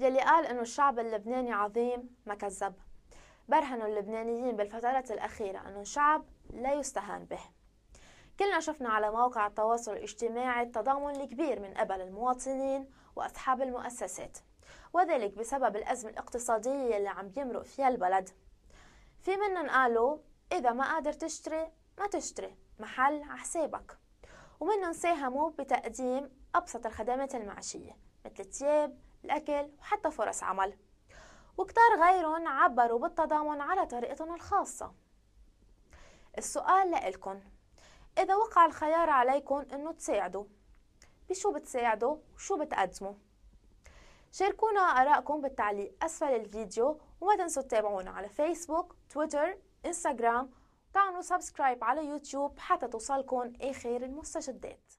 يلي قال إنه الشعب اللبناني عظيم ما كذب برهنوا اللبنانيين بالفترات الأخيرة إنه الشعب لا يستهان به كلنا شفنا على مواقع التواصل الاجتماعي التضامن الكبير من قبل المواطنين وأصحاب المؤسسات وذلك بسبب الأزمة الاقتصادية اللي عم يمرق فيها البلد في منهم قالوا إذا ما قادر تشتري ما تشتري محل عحسابك ومنهم ساهموا بتقديم أبسط الخدمات المعشية مثل التياب الأكل وحتى فرص عمل وكتار غيرهم عبروا بالتضامن على طريقتهم الخاصة السؤال لإلكن إذا وقع الخيار عليكم إنه تساعدوا بشو بتساعدوا وشو بتقدموا شاركونا آراءكم بالتعليق أسفل الفيديو وما تنسوا تتابعونا على فيسبوك، تويتر، إنستغرام وتعملوا سبسكرايب على يوتيوب حتى توصلكم آخر المستجدات